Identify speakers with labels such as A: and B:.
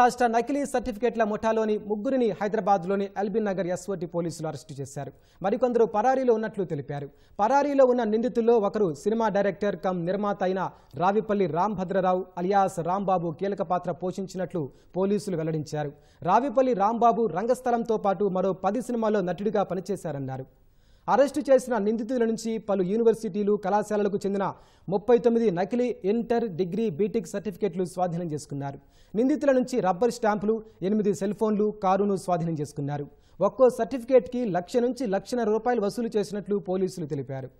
A: రాష్ట్ర నకిలీ సర్టిఫికేట్ల ముఠాలోని ముగ్గురిని హైదరాబాద్లోని ఎల్బీ నగర్ ఎస్ఓటి పోలీసులు అరెస్టు చేశారు మరికొందరు పరారీలో ఉన్నట్లు తెలిపారు పరారీలో ఉన్న నిందితుల్లో ఒకరు సినిమా డైరెక్టర్ కమ్ నిర్మాత అయిన రావిపల్లి రాంభద్రరావు అలియాస్ రాంబాబు కీలక పాత్ర పోషించినట్లు పోలీసులు వెల్లడించారు రావిపల్లి రాంబాబు రంగస్థలంతో పాటు మరో పది సినిమాల్లో నటుడిగా పనిచేశారన్నారు అరెస్టు చేసిన నిందితుల నుంచి పలు యూనివర్సిటీలు కళాశాలలకు చెందిన ముప్పై తొమ్మిది నకిలీ ఇంటర్ డిగ్రీ బీటెక్ సర్టిఫికెట్లు స్వాధీనం చేసుకున్నారు నిందితుల నుంచి రబ్బర్ స్టాంపులు ఎనిమిది సెల్ ఫోన్లు కారును స్వాధీనం చేసుకున్నారు ఒక్కో సర్టిఫికేట్కి లక్ష నుంచి లక్షల రూపాయలు వసూలు చేసినట్లు పోలీసులు తెలిపారు